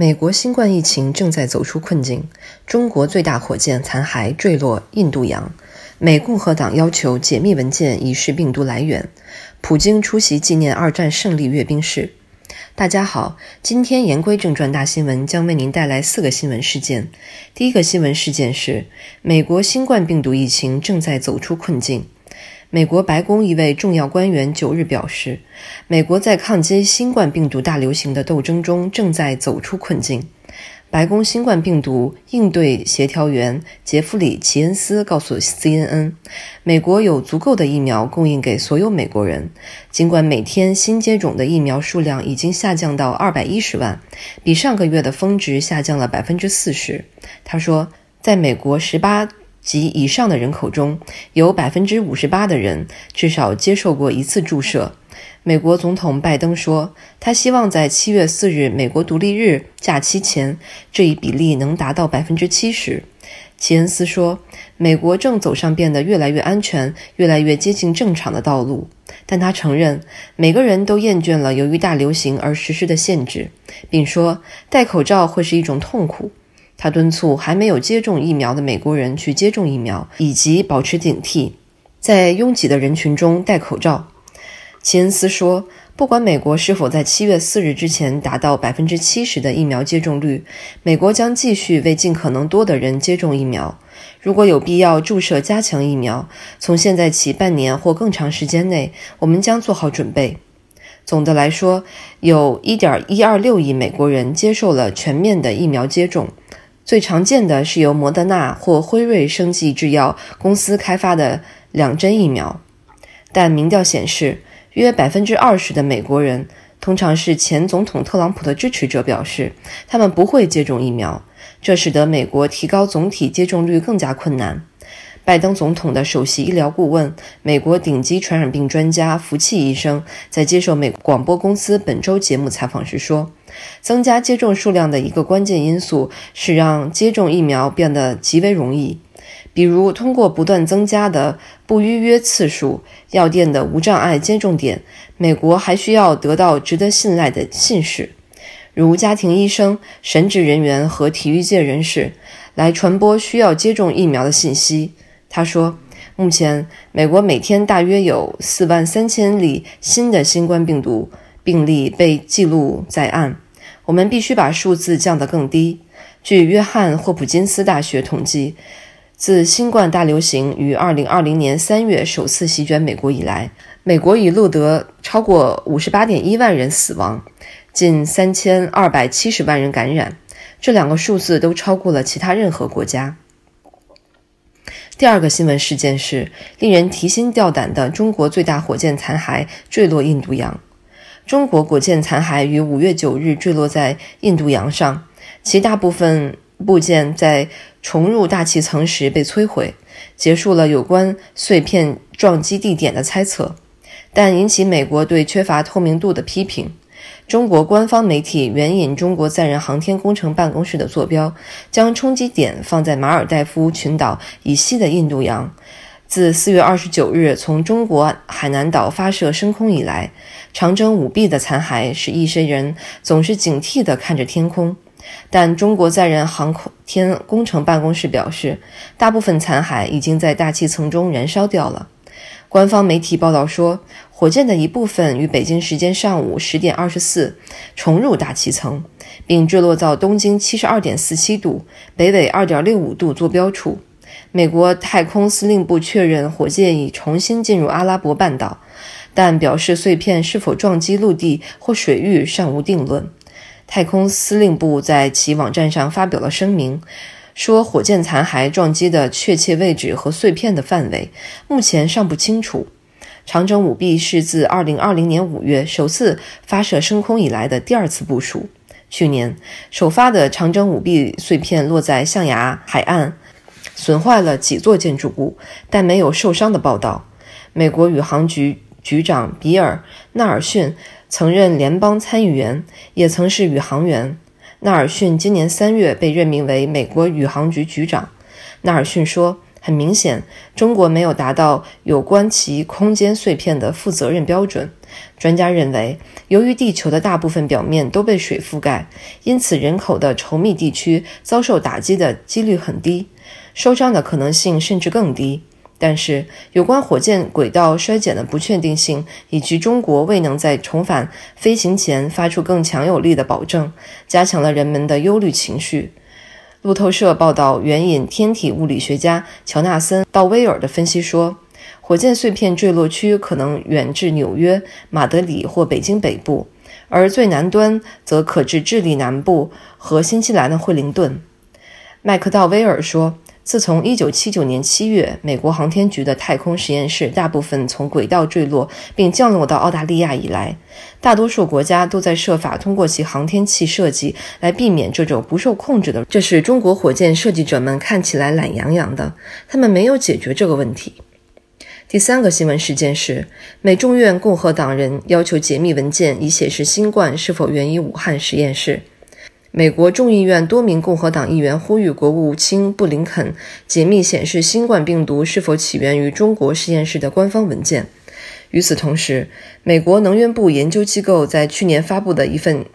美国新冠疫情正在走出困境，中国最大火箭残骸坠落印度洋，美共和党要求解密文件以示病毒来源，普京出席纪念二战胜利阅兵式。大家好，今天言归正传，大新闻将为您带来四个新闻事件。第一个新闻事件是美国新冠病毒疫情正在走出困境。美国白宫一位重要官员九日表示，美国在抗击新冠病毒大流行的斗争中正在走出困境。白宫新冠病毒应对协调员杰弗里·齐恩斯告诉 CNN，美国有足够的疫苗供应给所有美国人，尽管每天新接种的疫苗数量已经下降到210万，比上个月的峰值下降了40%。他说，在美国18。及以上的人口中，有百分之五十八的人至少接受过一次注射。美国总统拜登说，他希望在七月四日美国独立日假期前，这一比例能达到百分之七十。齐恩斯说，美国正走上变得越来越安全、越来越接近正常的道路，但他承认每个人都厌倦了由于大流行而实施的限制，并说戴口罩会是一种痛苦。他敦促还没有接种疫苗的美国人去接种疫苗，以及保持警惕，在拥挤的人群中戴口罩。齐恩斯说：“不管美国是否在七月四日之前达到百分之七十的疫苗接种率，美国将继续为尽可能多的人接种疫苗。如果有必要注射加强疫苗，从现在起半年或更长时间内，我们将做好准备。”总的来说，有一点一二六亿美国人接受了全面的疫苗接种。最常见的是由摩德纳或辉瑞生技制药公司开发的两针疫苗，但民调显示，约百分之二十的美国人，通常是前总统特朗普的支持者，表示他们不会接种疫苗，这使得美国提高总体接种率更加困难。拜登总统的首席医疗顾问、美国顶级传染病专家福气医生在接受美广播公司本周节目采访时说：“增加接种数量的一个关键因素是让接种疫苗变得极为容易，比如通过不断增加的不预约次数、药店的无障碍接种点。美国还需要得到值得信赖的信使，如家庭医生、神职人员和体育界人士，来传播需要接种疫苗的信息。”他说，目前美国每天大约有四万三千例新的新冠病毒病例被记录在案。我们必须把数字降得更低。据约翰霍普金斯大学统计，自新冠大流行于二零二零年三月首次席卷美国以来，美国已录得超过五十八点一万人死亡，近三千二百七十万人感染，这两个数字都超过了其他任何国家。第二个新闻事件是令人提心吊胆的中国最大火箭残骸坠落印度洋。中国火箭残骸于五月九日坠落在印度洋上，其大部分部件在重入大气层时被摧毁，结束了有关碎片撞击地点的猜测，但引起美国对缺乏透明度的批评。中国官方媒体援引中国载人航天工程办公室的坐标，将冲击点放在马尔代夫群岛以西的印度洋。自四月二十九日从中国海南岛发射升空以来，长征五 B 的残骸使一些人总是警惕地看着天空。但中国载人航空天工程办公室表示，大部分残骸已经在大气层中燃烧掉了。官方媒体报道说，火箭的一部分于北京时间上午十点二十四重入大气层，并坠落到东经七十二点四七度北纬二点六五度坐标处。美国太空司令部确认火箭已重新进入阿拉伯半岛，但表示碎片是否撞击陆地或水域尚无定论。太空司令部在其网站上发表了声明。说火箭残骸撞击的确切位置和碎片的范围目前尚不清楚。长征五 B 是自2020年5月首次发射升空以来的第二次部署。去年首发的长征五 B 碎片落在象牙海岸，损坏了几座建筑物，但没有受伤的报道。美国宇航局局长比尔·纳尔逊曾任联邦参议员，也曾是宇航员。纳尔逊今年三月被任命为美国宇航局局长。纳尔逊说：“很明显，中国没有达到有关其空间碎片的负责任标准。”专家认为，由于地球的大部分表面都被水覆盖，因此人口的稠密地区遭受打击的几率很低，受伤的可能性甚至更低。但是，有关火箭轨道衰减的不确定性，以及中国未能在重返飞行前发出更强有力的保证，加强了人们的忧虑情绪。路透社报道援引天体物理学家乔纳森·道威尔的分析说，火箭碎片坠落区可能远至纽约、马德里或北京北部，而最南端则可至智利南部和新西兰的惠灵顿。麦克道威尔说。自从1979年7月，美国航天局的太空实验室大部分从轨道坠落并降落到澳大利亚以来，大多数国家都在设法通过其航天器设计来避免这种不受控制的。这是中国火箭设计者们看起来懒洋洋的，他们没有解决这个问题。第三个新闻事件是，美众院共和党人要求解密文件，以显示新冠是否源于武汉实验室。美国众议院多名共和党议员呼吁国务卿布林肯解密显示新冠病毒是否起源于中国实验室的官方文件。与此同时，美国能源部研究机构在去年发布的一份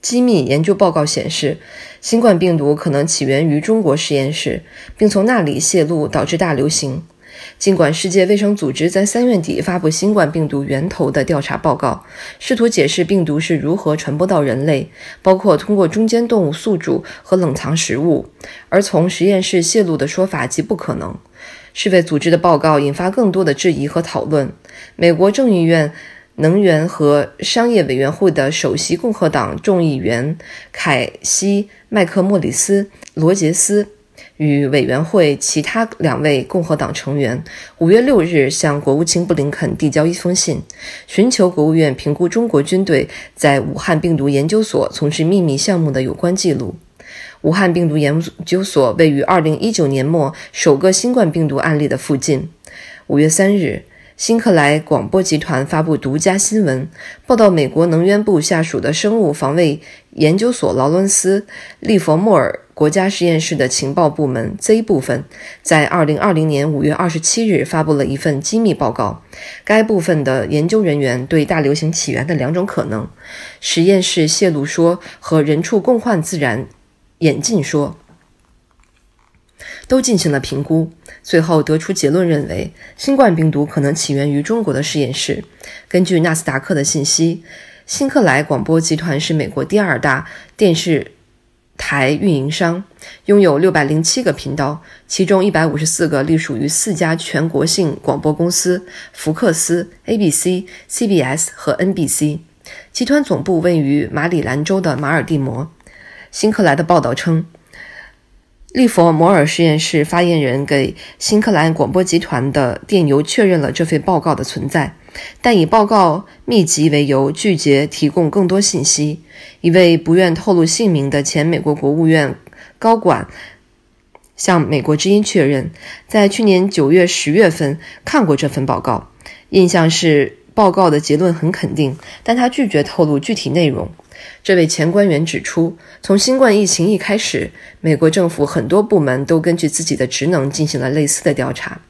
机密研究报告显示，新冠病毒可能起源于中国实验室，并从那里泄露导致大流行。尽管世界卫生组织在三月底发布新冠病毒源头的调查报告，试图解释病毒是如何传播到人类，包括通过中间动物宿主和冷藏食物，而从实验室泄露的说法极不可能。世卫组织的报告引发更多的质疑和讨论。美国众议院能源和商业委员会的首席共和党众议员凯西·麦克莫里斯·罗杰斯。与委员会其他两位共和党成员，五月六日向国务卿布林肯递交一封信，寻求国务院评估中国军队在武汉病毒研究所从事秘密项目的有关记录。武汉病毒研究所位于二零一九年末首个新冠病毒案例的附近。五月三日。新克莱广播集团发布独家新闻报道：美国能源部下属的生物防卫研究所劳伦斯利弗莫尔国家实验室的情报部门 Z 部分，在二零二零年五月二十七日发布了一份机密报告。该部分的研究人员对大流行起源的两种可能——实验室泄露说和人畜共患自然演进说。都进行了评估，最后得出结论认为，新冠病毒可能起源于中国的实验室。根据纳斯达克的信息，新克莱广播集团是美国第二大电视台运营商，拥有六百零七个频道，其中一百五十四个隶属于四家全国性广播公司：福克斯、ABC、CBS 和 NBC。集团总部位于马里兰州的马尔蒂摩。新克莱的报道称。利弗摩尔实验室发言人给新克兰广播集团的电邮确认了这份报告的存在，但以报告密集为由拒绝提供更多信息。一位不愿透露姓名的前美国国务院高管向美国之音确认，在去年九月十月份看过这份报告，印象是报告的结论很肯定，但他拒绝透露具体内容。这位前官员指出，从新冠疫情一开始，美国政府很多部门都根据自己的职能进行了类似的调查。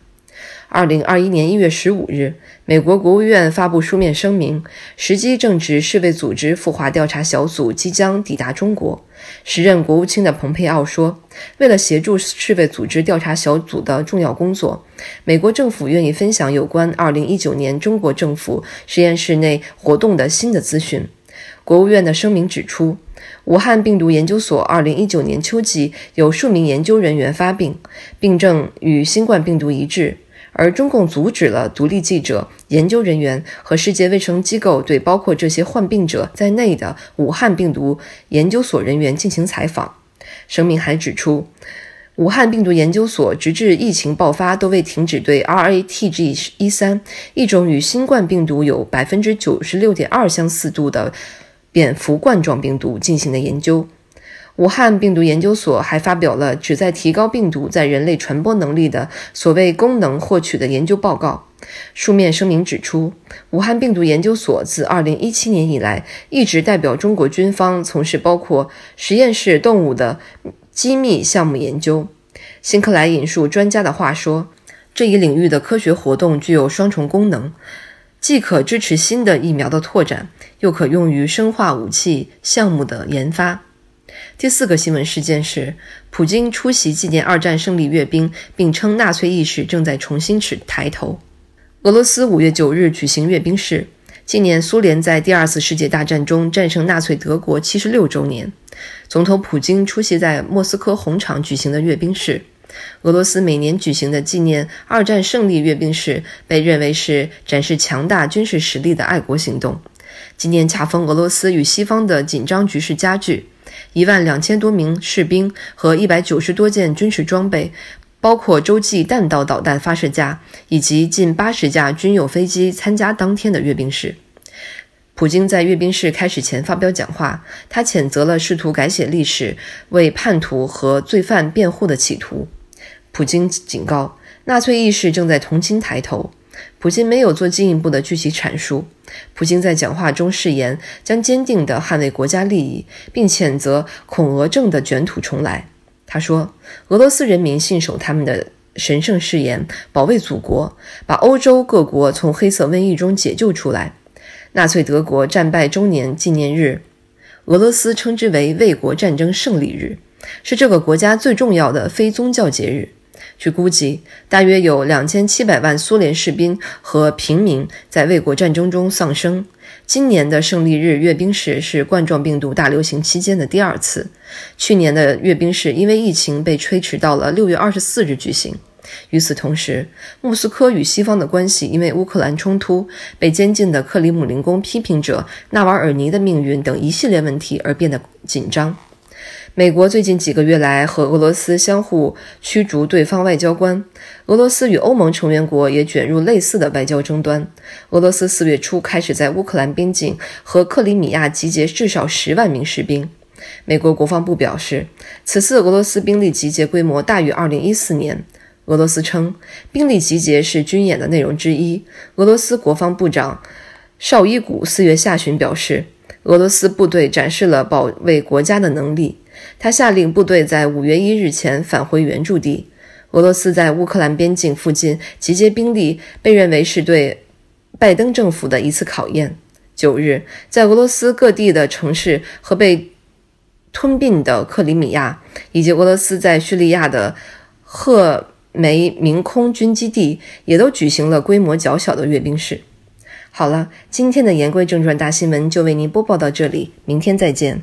二零二一年一月十五日，美国国务院发布书面声明，时机正值世卫组织赴华调查小组即将抵达中国。时任国务卿的蓬佩奥说：“为了协助世卫组织调查小组的重要工作，美国政府愿意分享有关二零一九年中国政府实验室内活动的新的资讯。”国务院的声明指出，武汉病毒研究所2019年秋季有数名研究人员发病，病症与新冠病毒一致，而中共阻止了独立记者、研究人员和世界卫生机构对包括这些患病者在内的武汉病毒研究所人员进行采访。声明还指出，武汉病毒研究所直至疫情爆发都未停止对 RATG13 一种与新冠病毒有96.2%相似度的。蝙蝠冠状病毒进行的研究，武汉病毒研究所还发表了旨在提高病毒在人类传播能力的所谓功能获取的研究报告。书面声明指出，武汉病毒研究所自2017年以来一直代表中国军方从事包括实验室动物的机密项目研究。辛克莱引述专家的话说，这一领域的科学活动具有双重功能。既可支持新的疫苗的拓展，又可用于生化武器项目的研发。第四个新闻事件是，普京出席纪念二战胜利阅兵，并称纳粹意识正在重新抬头。俄罗斯五月九日举行阅兵式，纪念苏联在第二次世界大战中战胜纳粹德国七十六周年。总统普京出席在莫斯科红场举行的阅兵式。俄罗斯每年举行的纪念二战胜利阅兵式，被认为是展示强大军事实力的爱国行动。今年恰逢俄罗斯与西方的紧张局势加剧，一万两千多名士兵和一百九十多件军事装备，包括洲际弹道导弹发射架以及近八十架军用飞机，参加当天的阅兵式。普京在阅兵式开始前发表讲话，他谴责了试图改写历史、为叛徒和罪犯辩护的企图。普京警告，纳粹意识正在重新抬头。普京没有做进一步的具体阐述。普京在讲话中誓言将坚定地捍卫国家利益，并谴责恐俄症的卷土重来。他说：“俄罗斯人民信守他们的神圣誓言，保卫祖国，把欧洲各国从黑色瘟疫中解救出来。”纳粹德国战败周年纪念日，俄罗斯称之为卫国战争胜利日，是这个国家最重要的非宗教节日。据估计，大约有2700万苏联士兵和平民在卫国战争中丧生。今年的胜利日阅兵式是冠状病毒大流行期间的第二次，去年的阅兵式因为疫情被推迟到了6月24日举行。与此同时，莫斯科与西方的关系因为乌克兰冲突、被监禁的克里姆林宫批评者纳瓦尔尼的命运等一系列问题而变得紧张。美国最近几个月来和俄罗斯相互驱逐对方外交官，俄罗斯与欧盟成员国也卷入类似的外交争端。俄罗斯四月初开始在乌克兰边境和克里米亚集结至少十万名士兵。美国国防部表示，此次俄罗斯兵力集结规模大于2014年。俄罗斯称，兵力集结是军演的内容之一。俄罗斯国防部长绍伊古四月下旬表示，俄罗斯部队展示了保卫国家的能力。他下令部队在五月一日前返回原驻地。俄罗斯在乌克兰边境附近集结兵力，被认为是对拜登政府的一次考验。九日，在俄罗斯各地的城市和被吞并的克里米亚，以及俄罗斯在叙利亚的赫梅明空军基地，也都举行了规模较小的阅兵式。好了，今天的言归正传，大新闻就为您播报到这里，明天再见。